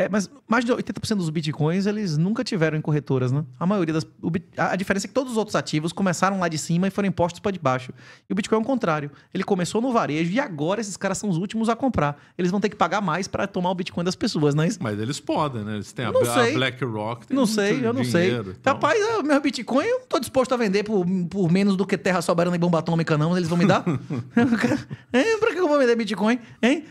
É, mas mais de 80% dos bitcoins eles nunca tiveram em corretoras, né? A maioria das. O, a diferença é que todos os outros ativos começaram lá de cima e foram impostos para de baixo. E o Bitcoin é o contrário. Ele começou no varejo e agora esses caras são os últimos a comprar. Eles vão ter que pagar mais para tomar o Bitcoin das pessoas, não é isso? Mas eles podem, né? Eles têm a, não sei. a BlackRock. Não sei, eu não dinheiro, sei. Então... Rapaz, o é, meu Bitcoin eu não estou disposto a vender por, por menos do que terra soberana e bomba atômica, não. Eles vão me dar? é, para que eu vou vender Bitcoin? Hein?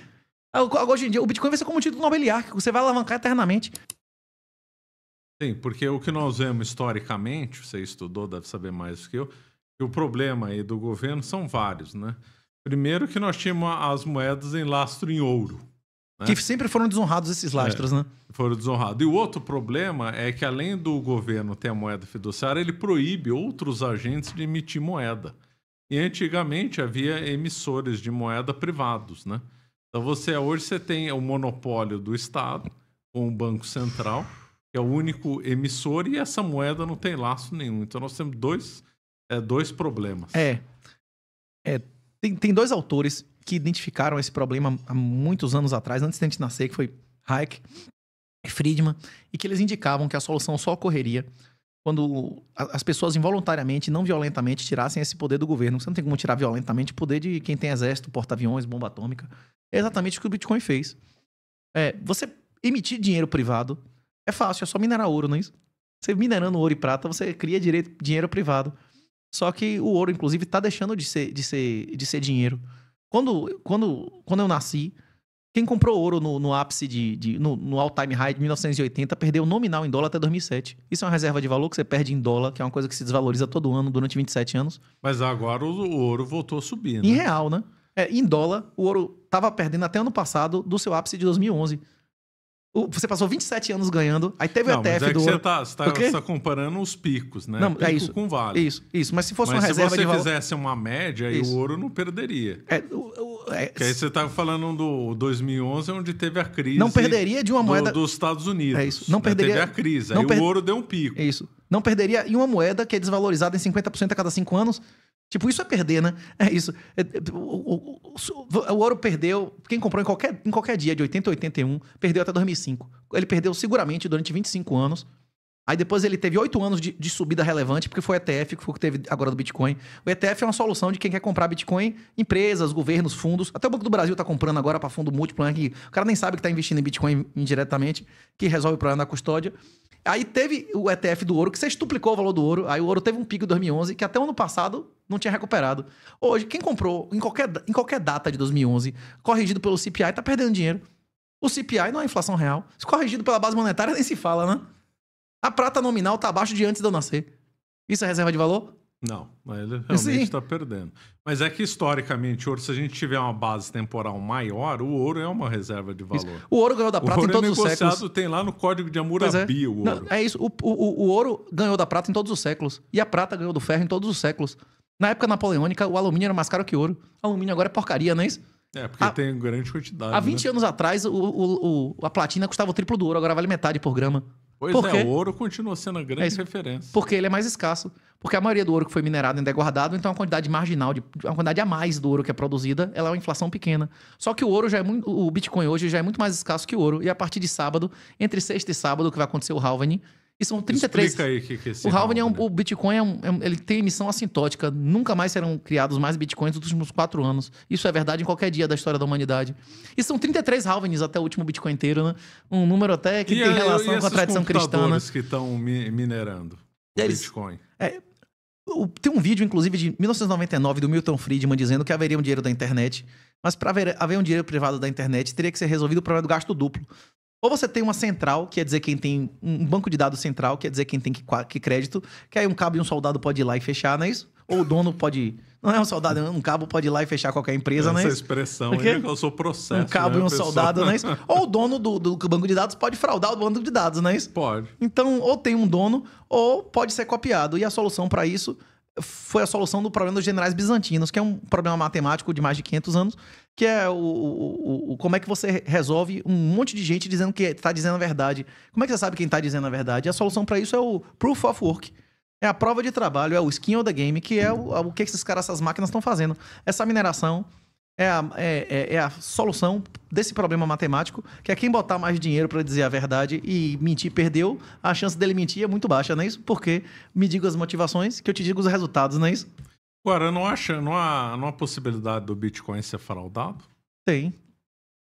Hoje em dia, o Bitcoin vai ser como um título nobeliar, que você vai alavancar eternamente. Sim, porque o que nós vemos historicamente, você estudou, deve saber mais do que eu, que o problema aí do governo são vários, né? Primeiro que nós tínhamos as moedas em lastro em ouro. Né? Que sempre foram desonrados esses lastros, é, né? Foram desonrados. E o outro problema é que além do governo ter a moeda fiduciária, ele proíbe outros agentes de emitir moeda. E antigamente havia emissores de moeda privados, né? Então você hoje você tem o monopólio do Estado com o Banco Central, que é o único emissor e essa moeda não tem laço nenhum. Então nós temos dois, é, dois problemas. É. é tem, tem dois autores que identificaram esse problema há muitos anos atrás, antes da gente nascer, que foi Hayek e Friedman, e que eles indicavam que a solução só ocorreria quando as pessoas involuntariamente, não violentamente, tirassem esse poder do governo. Você não tem como tirar violentamente o poder de quem tem exército, porta-aviões, bomba atômica. É exatamente o que o Bitcoin fez. É, você emitir dinheiro privado é fácil, é só minerar ouro, não é isso? Você minerando ouro e prata, você cria direito, dinheiro privado. Só que o ouro, inclusive, está deixando de ser, de ser, de ser dinheiro. Quando, quando, quando eu nasci, quem comprou ouro no, no ápice de, de no, no all-time high de 1980 perdeu nominal em dólar até 2007. Isso é uma reserva de valor que você perde em dólar, que é uma coisa que se desvaloriza todo ano durante 27 anos. Mas agora o ouro voltou a subir, né? Em real, né? É, em dólar, o ouro estava perdendo até ano passado do seu ápice de 2011. O, você passou 27 anos ganhando, aí teve até o ETF é do ouro. Tá, você está tá, tá, comparando os picos, né? Não, é Pico é isso, com vale. Isso, isso. Mas se fosse mas uma reserva de valor... se você fizesse uma média, o ouro não perderia. É, o, é... Porque aí você estava falando do 2011, onde teve a crise. Não perderia de uma moeda. Do, dos Estados Unidos. É isso. Não perderia. Teve a crise. Não aí per... o ouro deu um pico. É isso. Não perderia em uma moeda que é desvalorizada em 50% a cada cinco anos. Tipo, isso é perder, né? É isso. O, o, o, o, ouro perdeu. Quem comprou em qualquer, em qualquer dia, de 80 a 81, perdeu até 2005. Ele perdeu seguramente durante 25 anos. Aí depois ele teve oito anos de, de, subida relevante, porque foi o ETF que foi o que teve agora do Bitcoin. O ETF é uma solução de quem quer comprar Bitcoin, empresas, governos, fundos. Até o Banco do Brasil está comprando agora para fundo múltiplo, né? que o cara nem sabe que está investindo em Bitcoin indiretamente, que resolve o problema da custódia. Aí teve o ETF do ouro, que sextuplicou o valor do ouro. Aí o ouro teve um pico em 2011, que até o ano passado não tinha recuperado. Hoje, quem comprou em qualquer, em qualquer data de 2011, corrigido pelo CPI, está perdendo dinheiro. O CPI não é inflação real. Se corrigido pela base monetária, nem se fala, né? A prata nominal tá abaixo de antes de eu nascer. Isso é reserva de valor? Não, mas ele realmente está perdendo. Mas é que historicamente, ouro, se a gente tiver uma base temporal maior, o ouro é uma reserva de valor. Isso. O ouro ganhou da prata em é todos é os séculos. O negociado tem lá no Código de Hammurabi é. o ouro. Não, é isso. O, o, o, ouro ganhou da prata em todos os séculos. E a prata ganhou do ferro em todos os séculos. Na época napoleônica, o alumínio era mais caro que ouro. O alumínio agora é porcaria, não é isso? É, porque a, tem grande quantidade. Há 20 né? anos atrás, o, a platina custava o triplo do ouro, agora vale metade por grama. Pois é, o ouro continua sendo a grande é referência. Porque ele é mais escasso. Porque a maioria do ouro que foi minerado ainda é guardado, então a quantidade marginal, de, a quantidade a mais do ouro que é produzida, ela é uma inflação pequena. Só que o ouro já é muito, o Bitcoin hoje já é muito mais escasso que o ouro. E a partir de sábado, entre sexta e sábado, que vai acontecer o halving, e são 33. aí que, que é esse o halving é um, né? o Bitcoin é um, é ele tem emissão assintótica. Nunca mais serão criados mais Bitcoins nos últimos quatro anos. Isso é verdade em qualquer dia da história da humanidade. E são 33 halvings até o último Bitcoin inteiro, né? Um número até que e tem a, relação com a tradição cristã. Né? que estão minerando eles, Bitcoin. É, tem um vídeo, inclusive, de 1999 do Milton Friedman dizendo que haveria um dinheiro da internet, mas para haver, haver um dinheiro privado da internet teria que ser resolvido o problema do gasto duplo. Ou você tem uma central, que é dizer quem tem. Um banco de dados central, que é dizer quem tem que, que crédito, que aí um cabo e um soldado pode ir lá e fechar, não é isso? Ou o dono pode. Não é um soldado, um cabo pode ir lá e fechar qualquer empresa, é Essa né? Essa expressão Porque Eu sou processo. Um né, cabo né, e um pessoa? soldado, não é isso? Ou o dono do, do, banco de dados pode fraudar o banco de dados, não é isso? Pode. Então, ou tem um dono, ou pode ser copiado. E a solução para isso foi a solução do problema dos generais bizantinos, que é um problema matemático de mais de 500 anos, que é o, o, o, como é que você resolve um monte de gente dizendo que está dizendo a verdade. Como é que você sabe quem está dizendo a verdade? E a solução para isso é o proof of work. É a prova de trabalho, é o skin of the game, que é o, o que esses caras, essas máquinas estão fazendo. Essa mineração é a, é, é, é a, solução desse problema matemático, que é quem botar mais dinheiro para dizer a verdade e mentir perdeu, a chance dele mentir é muito baixa, não é isso? Porque me diga as motivações, que eu te digo os resultados, não é isso? Agora, não acha, não há, não há possibilidade do Bitcoin ser fraudado? Tem.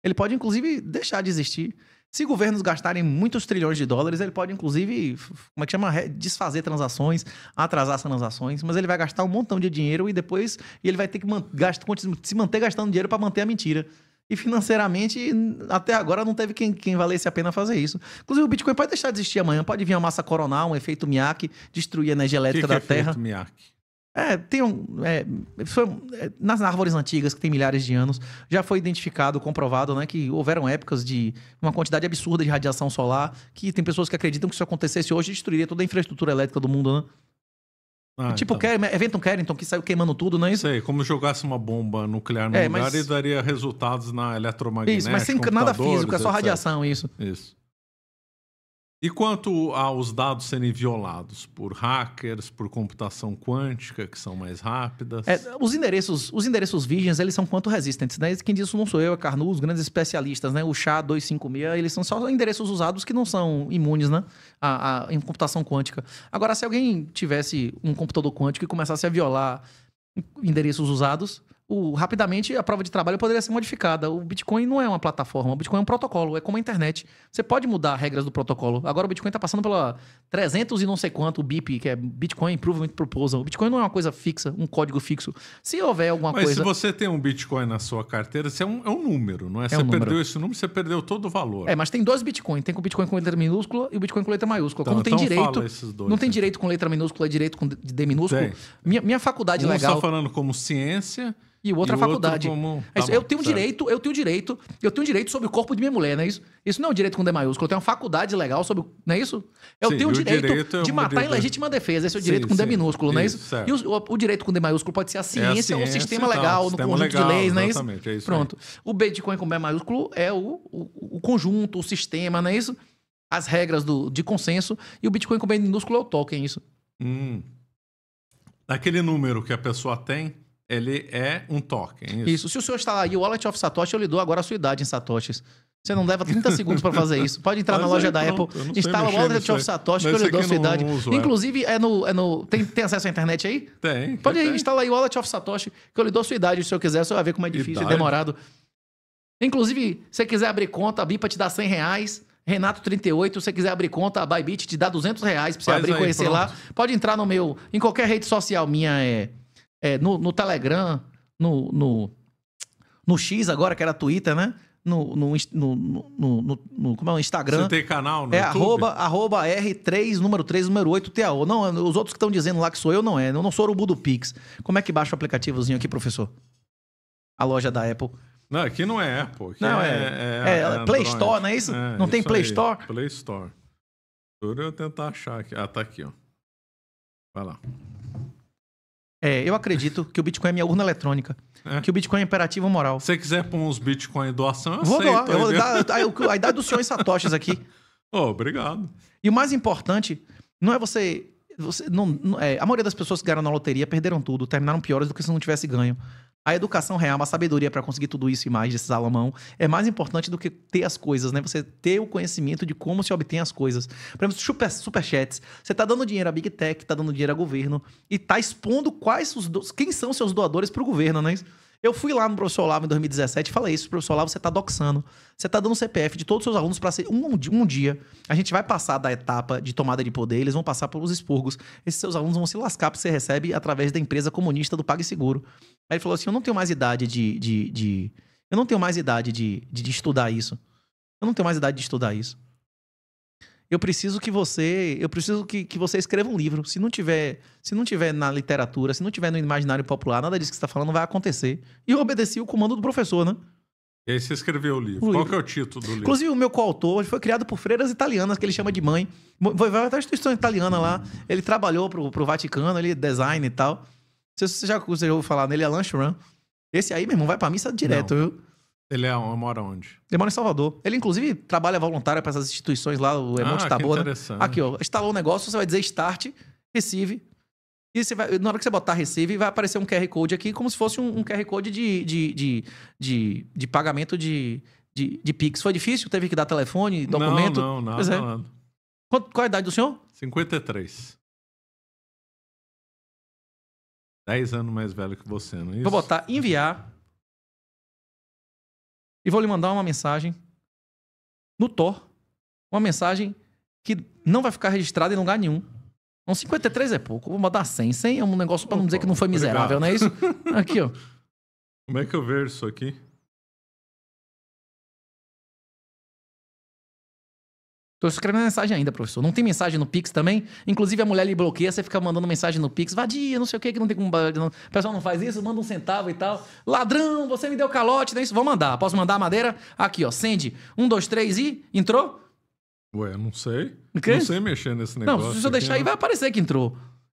Ele pode, inclusive, deixar de existir. Se governos gastarem muitos trilhões de dólares, ele pode, inclusive, como é que chama? Desfazer transações, atrasar transações, mas ele vai gastar um montão de dinheiro e depois ele vai ter que gastar, se manter gastando dinheiro para manter a mentira. E financeiramente, até agora não teve quem, quem valesse a pena fazer isso. Inclusive, o Bitcoin pode deixar de existir amanhã, pode vir a massa coronal, um efeito Miyake, destruir a energia elétrica que que é da é Terra. Efeito Miyake? É, tem um. É, foi, é, nas árvores antigas, que tem milhares de anos, já foi identificado, comprovado, né, que houveram épocas de uma quantidade absurda de radiação solar, que tem pessoas que acreditam que se acontecesse hoje, destruiria toda a infraestrutura elétrica do mundo, né? Ah, tipo, então. evento Eventon Carrington, que saiu queimando tudo, não é isso? Sei, como jogasse uma bomba nuclear no é, lugar mas... e daria resultados na eletromagnética. Isso, mas sem nada físico, é só etc. radiação, isso. Isso. E quanto aos dados serem violados por hackers, por computação quântica, que são mais rápidas? É, os endereços os endereços virgens, eles são quanto resistentes, né? Quem disse isso não sou eu, é Carnu, os grandes especialistas, né? O SHA-256, eles são só endereços usados que não são imunes, né? A, a, em computação quântica. Agora, se alguém tivesse um computador quântico e começasse a violar endereços usados, o, rapidamente a prova de trabalho poderia ser modificada. O Bitcoin não é uma plataforma, o Bitcoin é um protocolo, é como a internet. Você pode mudar as regras do protocolo. Agora o Bitcoin está passando pela 300 e não sei quanto, o BIP, que é Bitcoin Improvement Proposal. O Bitcoin não é uma coisa fixa, um código fixo. Se houver alguma Mas coisa. Mas se você tem um Bitcoin na sua carteira, é um, é um número, não é? é você um perdeu esse número, você perdeu todo o valor. É, mas tem dois Bitcoin. Tem o Bitcoin com letra minúscula e o Bitcoin com letra maiúscula. Tá, então, Como então tem direito. Dois, não tem direito com letra minúscula, é direito com D minúsculo. Minha, minha faculdade um legal. Você está falando como ciência e o outro e a faculdade. Outro é tá isso, bom, eu tenho certo. direito, eu tenho direito, eu tenho direito sobre o corpo de minha mulher, não é isso? Isso não é um direito com D maiúsculo, eu tenho uma faculdade legal sobre, não é isso? Eu sim, tenho o direito, direito é de matar em legítima defesa, esse é o direito sim, com D minúsculo, não é isso? isso? E o, o, direito com D maiúsculo pode ser a é ciência, é ou um sistema então, legal, sistema no conjunto legal, de leis, não é isso? É isso Pronto. Aí. O Bitcoin com B maiúsculo é o, o, o conjunto, o sistema, não é isso? As regras do, de consenso, e o Bitcoin com B minúsculo é o token, isso. Hum. Aquele número que a pessoa tem ele é um token. É isso. isso. Se o senhor instalar aí o Wallet of Satoshi, eu lhe dou agora a sua idade em Satoshis. Você não leva 30 segundos para fazer isso. Pode entrar Mas na loja aí, da pronto. Apple, instala o Wallet of Satoshi, que eu lhe dou a sua idade. É. Inclusive, é no, é no, tem, tem acesso à internet aí? Tem. Pode instalar tem. instala aí o Wallet of Satoshi, que eu lhe dou a sua idade, se eu quiser. senhor vai ver como é difícil idade. e demorado. Inclusive, se você quiser abrir conta, a BIPA te dá 100 reais. Renato38, se você quiser abrir conta, a Bybit te dá 200 reais para você Faz abrir e conhecer pronto. lá. Pode entrar no meu, em qualquer rede social minha, é é, no, no, Telegram, no, no, no X agora, que era Twitter, né? No, no, no, no, no, como é o Instagram. Você tem canal no É Arroba, arroba R3, número 3, número 8, TAO. Não, os outros que estão dizendo lá que sou eu, não é. Eu não sou urubu do Pix. Como é que baixa o aplicativozinho aqui, professor? A loja da Apple. Não, aqui não é Apple. Aqui não, é, é, é, é Play Store, não é isso? não tem isso Play aí, Store? Play Store. vou tentar achar aqui. Ah, tá aqui, ó. Vai lá. É, eu acredito que o Bitcoin é minha urna eletrônica. É. Que o Bitcoin é imperativo moral. Se você quiser pôr uns Bitcoin em doação, eu vou aceito. Doar. Eu vou dar a, a idade do senhor em é satoshis aqui. Oh, obrigado. E o mais importante não é você... você não, não é, a maioria das pessoas que ganharam na loteria perderam tudo, terminaram piores do que se não tivesse ganho. A educação real, a sabedoria para conseguir tudo isso e mais desse Salomão é mais importante do que ter as coisas, né? Você ter o conhecimento de como se obtém as coisas. Por exemplo, super, superchats. Você tá dando dinheiro à Big Tech, tá dando dinheiro ao governo e tá expondo quais os do... quem são seus doadores para o governo, né? Eu fui lá no professor Olavo em 2017 e falei isso, professor Olavo, você está doxando, você está dando CPF de todos os seus alunos para ser um, um, dia. A gente vai passar da etapa de tomada de poder, eles vão passar pelos expurgos. Esses seus alunos vão se lascar porque você recebe através da empresa comunista do PagSeguro. Aí ele falou assim: eu não tenho mais idade de. de, de eu não tenho mais idade de, de, de estudar isso. Eu não tenho mais idade de estudar isso eu preciso que você, eu preciso que, que você escreva um livro. Se não tiver, se não tiver na literatura, se não tiver no imaginário popular, nada disso que você está falando vai acontecer. E eu obedeci o comando do professor, né? E aí você escreveu o livro. O Qual que é o título do livro? Inclusive, o meu coautor foi criado por freiras italianas, que ele chama de mãe. Foi até a instituição italiana lá. Ele trabalhou pro, pro Vaticano, ele é design e tal. Se você já, você já ouviu falar nele, é Lunch Run. Esse aí, meu irmão, vai pra missa direto, não. viu? Ele é, mora onde? Ele mora em Salvador. Ele, inclusive, trabalha voluntário para essas instituições lá, o Emonte ah, Tabor. Né? Aqui, ó. Instalou um negócio, você vai dizer Start, Receive. E você vai, na hora que você botar Receive, vai aparecer um QR Code aqui, como se fosse um, um QR Code de, de, de, de, de pagamento de, de, de, Pix. Foi difícil? Teve que dar telefone, documento? Não, não, nada, é. Qual, qual é a idade do senhor? 53. 10 anos mais velho que você, não é isso? Vou botar enviar e vou lhe mandar uma mensagem no Tor, uma mensagem que não vai ficar registrada em lugar nenhum. Um 53 é pouco, vou mandar 100. 100 é um negócio para não dizer que não foi miserável, Obrigado. não é isso? Aqui, ó. Como é que eu vejo isso aqui? Tô escrevendo mensagem ainda, professor. Não tem mensagem no Pix também? Inclusive, a mulher lhe bloqueia, você fica mandando mensagem no Pix. Vadia, não sei o que, que não tem como... O pessoal não faz isso, manda um centavo e tal. Ladrão, você me deu calote, não é isso? Vou mandar. Posso mandar a madeira? Aqui, ó. Sende. Um, dois, três e... Entrou? Ué, não sei. Não sei mexer nesse negócio. Não, se eu deixar aqui, aí, né? vai aparecer que entrou.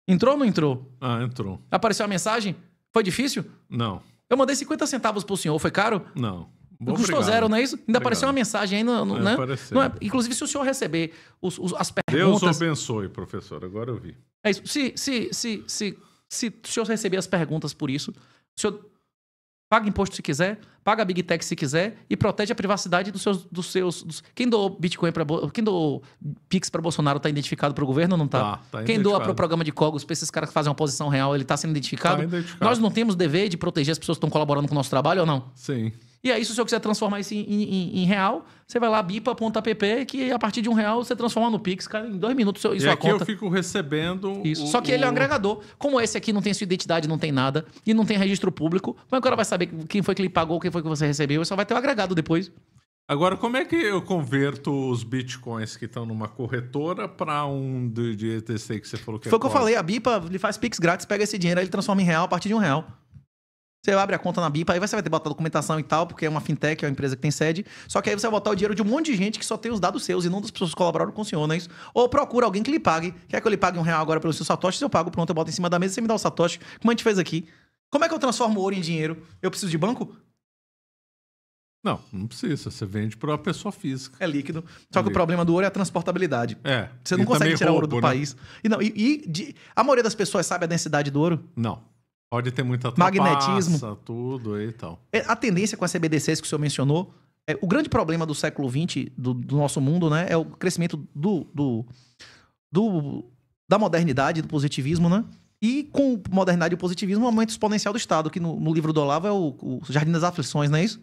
Entrou ou não entrou? Ah, entrou. Apareceu a mensagem? Foi difícil? Não. Eu mandei 50 centavos pro senhor, foi caro? Não. Bom, Custou obrigado. zero, não é isso? Ainda obrigado. apareceu uma mensagem aí é, né? Apareceu. não é? Inclusive, se o senhor receber os, os, as perguntas. Deus abençoe, professor. Agora eu vi. É isso. Se, se, se, se, se, se o senhor receber as perguntas por isso, o senhor paga imposto se quiser, paga a Big Tech se quiser e protege a privacidade dos seus. Dos seus dos... Quem doou Bitcoin para. Quem doou Pix para Bolsonaro está identificado para o governo ou não está? Tá, tá Quem doa para o programa de Cogos, para esses caras que fazem uma posição real, ele está sendo identificado? Tá identificado? Nós não temos dever de proteger as pessoas que estão colaborando com o nosso trabalho ou não? Sim. E aí, se o senhor quiser transformar isso em, em, em real, você vai lá, bipa.app, que a partir de um real você transforma no Pix, cara, em dois minutos isso e aqui conta. eu fico recebendo... Isso, o, só que o... ele é um agregador. Como esse aqui não tem sua identidade, não tem nada, e não tem registro público, mas o cara vai saber quem foi que ele pagou, quem foi que você recebeu, e só vai ter o um agregado depois. Agora, como é que eu converto os bitcoins que estão numa corretora para um de, ETC que você falou que é Foi é o que eu falei, a Bipa ele faz Pix grátis, pega esse dinheiro, ele transforma em real a partir de um real. Você abre a conta na BIPA, aí você vai ter que botar documentação e tal, porque é uma fintech, é uma empresa que tem sede. Só que aí você vai botar o dinheiro de um monte de gente que só tem os dados seus e não das pessoas que colaboraram com o senhor, não é isso? Ou procura alguém que lhe pague. Quer que eu lhe pague um real agora pelo seu satoshi? eu pago, pronto, eu boto em cima da mesa e você me dá o satoshi. Como a gente fez aqui. Como é que eu transformo ouro em dinheiro? Eu preciso de banco? Não, não precisa. Você vende para uma pessoa física. É líquido. Só é que líquido. o problema do ouro é a transportabilidade. É. Você não e consegue tirar roubo, ouro do né? país. E, não, e, e de, a maioria das pessoas sabe a densidade do ouro? Não. Pode ter muita trapaça, magnetismo, tudo e tal. É, a tendência com as CBDCs que o senhor mencionou, é, o grande problema do século XX, do, do nosso mundo, né, é o crescimento do, do, do, da modernidade, do positivismo, né? E com modernidade e positivismo, o aumento exponencial do Estado, que no, no livro do Olavo é o, o Jardim das Aflições, não é isso?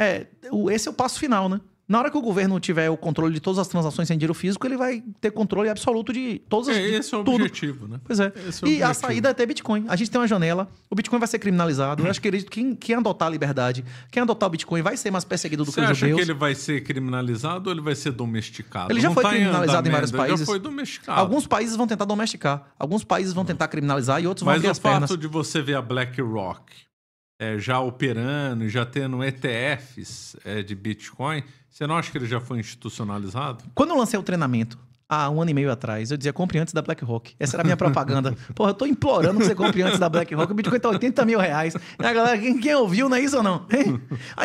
É, o, esse é o passo final, né? Na hora que o governo tiver o controle de todas as transações sem dinheiro físico, ele vai ter controle absoluto de todas as. É, esse é o tudo. objetivo, né? Pois é. é e a saída é ter Bitcoin. A gente tem uma janela, o Bitcoin vai ser criminalizado. Eu acho que ele, quem, quem adotar a liberdade, quem adotar o Bitcoin vai ser mais perseguido do Você que os judeus. Você acha que ele vai ser criminalizado ou ele vai ser domesticado? Ele já Não foi tá criminalizado em, em vários países. Já foi domesticado. Alguns países vão tentar domesticar, alguns países vão tentar criminalizar e outros Mas vão abrir as pernas. Mas o fato de você ver a BlackRock é, já operando, já tendo ETFs é, de Bitcoin, você não acha que ele já foi institucionalizado? Quando eu lancei o treinamento, há um ano e meio atrás, eu dizia, compre antes da BlackRock. Essa era a minha propaganda. Porra, eu tô implorando que você compre antes da BlackRock. O Bitcoin tá 80 mil reais. A galera, quem, quem, ouviu, não é isso ou não? Hein?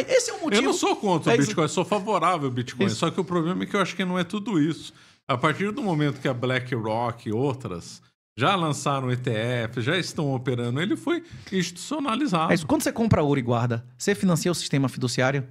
esse é o motivo... Eu não sou contra o é Bitcoin, sou favorável ao Bitcoin. Isso. Só que o problema é que eu acho que não é tudo isso. A partir do momento que a BlackRock e outras já lançaram ETF, já estão operando. Ele foi institucionalizado. É isso. Quando você compra ouro e guarda, você financia o sistema fiduciário?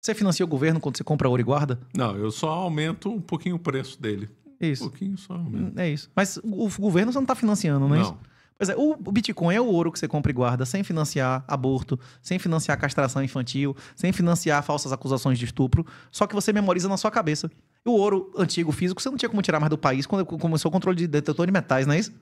Você financia o governo quando você compra ouro e guarda? Não, eu só aumento um pouquinho o preço dele. Isso. Um pouquinho só aumento. É isso. Mas o governo você não está financiando, não é não. isso? Pois é, o Bitcoin é o ouro que você compra e guarda sem financiar aborto, sem financiar castração infantil, sem financiar falsas acusações de estupro, só que você memoriza na sua cabeça. O ouro antigo físico você não tinha como tirar mais do país quando começou o controle de detetor de metais, não é isso?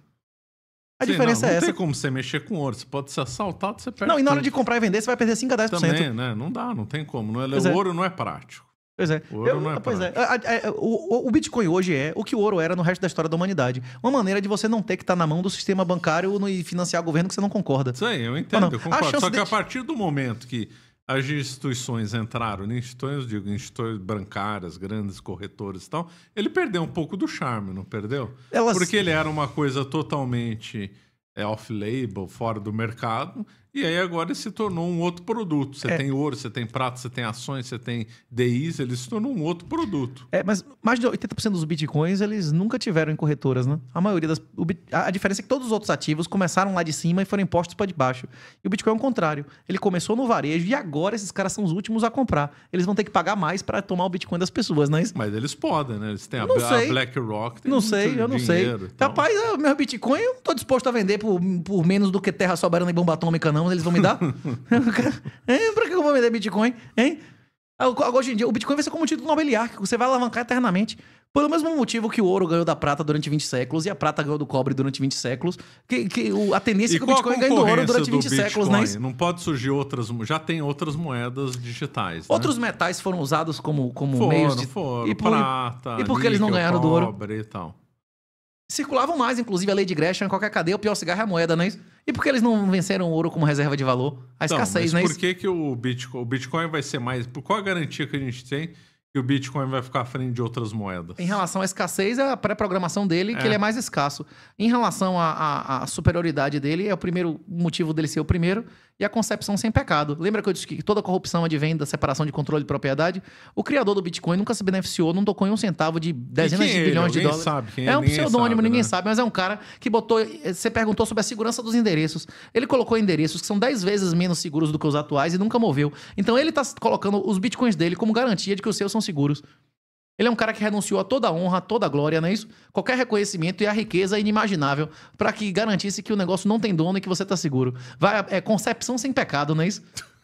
A Sim, diferença não, não é essa. Não tem como você mexer com ouro. Você pode ser assaltado, você perde. Não, e na hora de comprar e vender, você vai perder 5 a 10%. Também, né? Não dá, não tem como. Não é, é. O ouro não é prático. Pois é. Ouro eu, não é ah, pois é. é o, o, Bitcoin hoje é o que o ouro era no resto da história da humanidade. Uma maneira de você não ter que estar tá na mão do sistema bancário e financiar governo que você não concorda. Isso aí, eu entendo, eu concordo. Só que de... a partir do momento que as instituições entraram, instituições, digo, instituições bancárias, grandes corretores e tal, ele perdeu um pouco do charme, não perdeu? Elas... Porque ele era uma coisa totalmente é, off-label, fora do mercado, e aí agora se tornou um outro produto. Você é. tem ouro, você tem prata, você tem ações, você tem DIs, ele se tornou um outro produto. É, mas mais de 80% dos bitcoins eles nunca tiveram em corretoras, né? A maioria das. a diferença é que todos os outros ativos começaram lá de cima e foram impostos para debaixo. E o Bitcoin é o contrário. Ele começou no varejo e agora esses caras são os últimos a comprar. Eles vão ter que pagar mais para tomar o Bitcoin das pessoas, né? Mas eles podem, né? Eles têm a, não sei. a BlackRock. não sei, eu não dinheiro, sei. Então... Rapaz, é, meu Bitcoin eu não tô disposto a vender por, por menos do que terra soberana e bomba atômica, não não, eles vão me dar? hein, pra que eu vou vender Bitcoin? Hein? Hoje em dia, o Bitcoin vai ser como um título Nobel você vai alavancar eternamente. Pelo mesmo motivo que o ouro ganhou da prata durante 20 séculos e a prata ganhou do cobre durante 20 séculos, que, que a tendência é que o Bitcoin ganhe do ouro durante 20 Bitcoin? séculos, né? Não pode surgir outras, já tem outras moedas digitais. Né? Outros metais foram usados como, como foram, meios de foram, e por, prata, e porque que eles não ganharam do ouro. E tal circulavam mais, inclusive a lei de Gresham, em qualquer cadeia, o pior cigarro é a moeda, não é isso? E por que eles não venceram o ouro como reserva de valor? A escassez, não, mas não é por que, que o, Bitcoin, o Bitcoin vai ser mais... Por qual a garantia que a gente tem que o Bitcoin vai ficar à frente de outras moedas? Em relação à escassez, é a pré-programação dele, que é. ele é mais escasso. Em relação à superioridade dele, é o primeiro motivo dele ser o primeiro e a concepção sem pecado. Lembra que eu disse que toda corrupção advém da separação de controle e propriedade? O criador do Bitcoin nunca se beneficiou, não tocou em um centavo de dezenas de é bilhões de dólares. Sabe, é, é um pseudônimo, sabe, ninguém né? sabe, mas é um cara que botou. Eh, você perguntou sobre a segurança dos endereços. Ele colocou endereços que são 10 vezes menos seguros do que os atuais e nunca moveu. Então ele está colocando os bitcoins dele como garantia de que os seus são seguros. Ele é um cara que renunciou a toda a honra, a toda a glória, não é isso? Qualquer reconhecimento e a riqueza é inimaginável para que garantisse que o negócio não tem dono e que você tá seguro. Vai, é concepção sem pecado, não é isso?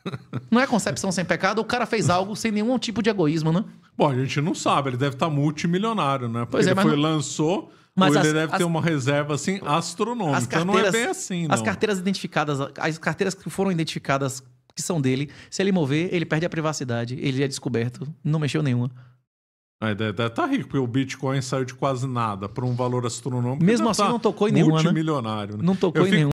Não é concepção sem pecado, o cara fez algo sem nenhum tipo de egoísmo, né? Bom, a gente não sabe, ele deve estar tá multimilionário, né? Porque pois é, ele foi, não... lançou, mas as, ele deve as... ter uma reserva assim astronômica. As carteiras, então não é bem assim, não. As carteiras identificadas, as carteiras que foram identificadas que são dele, se ele mover, ele perde a privacidade, ele é descoberto, não mexeu nenhuma. A deve é tá rico, porque o Bitcoin saiu de quase nada para um valor astronômico. Mesmo assim, tá não tocou em nenhuma. Né? Multimilionário. Né? Não tocou eu em fico... nenhuma.